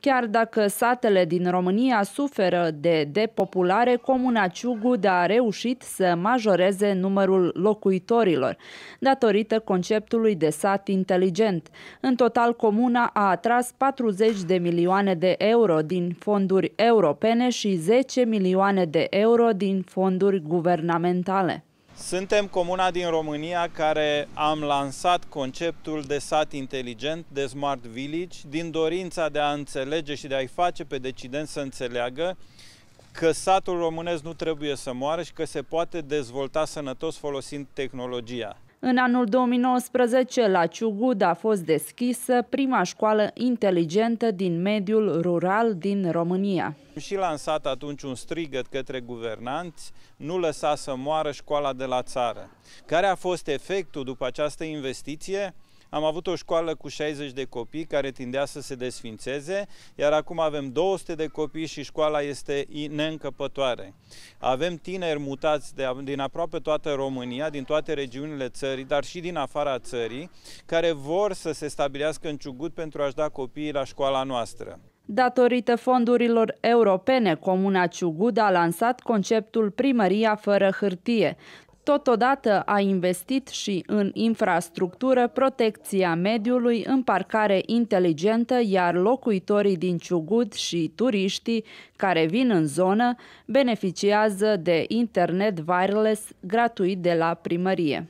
Chiar dacă satele din România suferă de depopulare, Comuna Ciugu de a reușit să majoreze numărul locuitorilor, datorită conceptului de sat inteligent. În total, Comuna a atras 40 de milioane de euro din fonduri europene și 10 milioane de euro din fonduri guvernamentale. Suntem comuna din România care am lansat conceptul de sat inteligent, de smart village, din dorința de a înțelege și de a-i face pe decidenți să înțeleagă că satul românesc nu trebuie să moară și că se poate dezvolta sănătos folosind tehnologia. În anul 2019, la Ciugud a fost deschisă prima școală inteligentă din mediul rural din România. Am și lansat atunci un strigăt către guvernanți, nu lăsa să moară școala de la țară. Care a fost efectul după această investiție? Am avut o școală cu 60 de copii care tindea să se desfințeze, iar acum avem 200 de copii și școala este neîncăpătoare. Avem tineri mutați de, din aproape toată România, din toate regiunile țării, dar și din afara țării, care vor să se stabilească în Ciugut pentru a-și da copiii la școala noastră. Datorită fondurilor europene, Comuna Ciugud a lansat conceptul Primăria fără hârtie. Totodată a investit și în infrastructură, protecția mediului, în parcare inteligentă, iar locuitorii din Ciugud și turiștii care vin în zonă beneficiază de internet wireless gratuit de la primărie.